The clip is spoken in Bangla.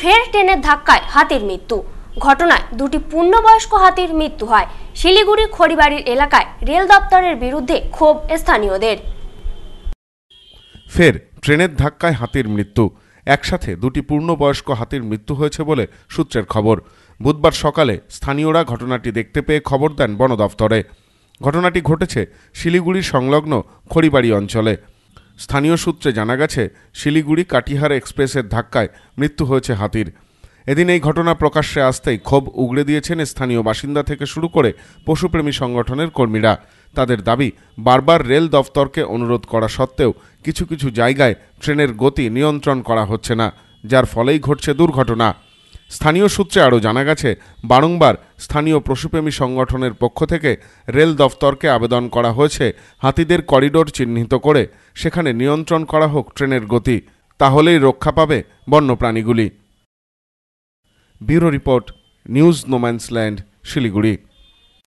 ফের ট্রেনের ধাক্কায় হাতির মৃত্যু ঘটনায় দুটি পূর্ণবয়স্ক হাতির মৃত্যু হয় শিলিগুড়ি খড়িবাড়ির এলাকায় রেল দপ্তরের বিরুদ্ধে ক্ষোভ স্থানীয়দের ফের ট্রেনের ধাক্কায় হাতির মৃত্যু একসাথে দুটি পূর্ণবয়স্ক হাতির মৃত্যু হয়েছে বলে সূত্রের খবর বুধবার সকালে স্থানীয়রা ঘটনাটি দেখতে পেয়ে খবর দেন বন দফতরে ঘটনাটি ঘটেছে শিলিগুড়ির সংলগ্ন খড়িবাড়ি অঞ্চলে স্থানীয় সূত্রে জানা গেছে শিলিগুড়ি কাটিহার এক্সপ্রেসের ধাক্কায় মৃত্যু হয়েছে হাতির এদিন এই ঘটনা প্রকাশ্যে আসতেই ক্ষোভ উগড়ে দিয়েছেন স্থানীয় বাসিন্দা থেকে শুরু করে পশুপ্রেমী সংগঠনের কর্মীরা তাদের দাবি বারবার রেল দফতরকে অনুরোধ করা সত্ত্বেও কিছু কিছু জায়গায় ট্রেনের গতি নিয়ন্ত্রণ করা হচ্ছে না যার ফলেই ঘটছে দুর্ঘটনা স্থানীয় সূত্রে আরও জানা গেছে বারংবার স্থানীয় পশুপ্রেমী সংগঠনের পক্ষ থেকে রেল দফতরকে আবেদন করা হয়েছে হাতিদের করিডোর চিহ্নিত করে সেখানে নিয়ন্ত্রণ করা হোক ট্রেনের গতি তাহলেই রক্ষা পাবে বন্যপ্রাণীগুলি bureau report news no man's land Siliguri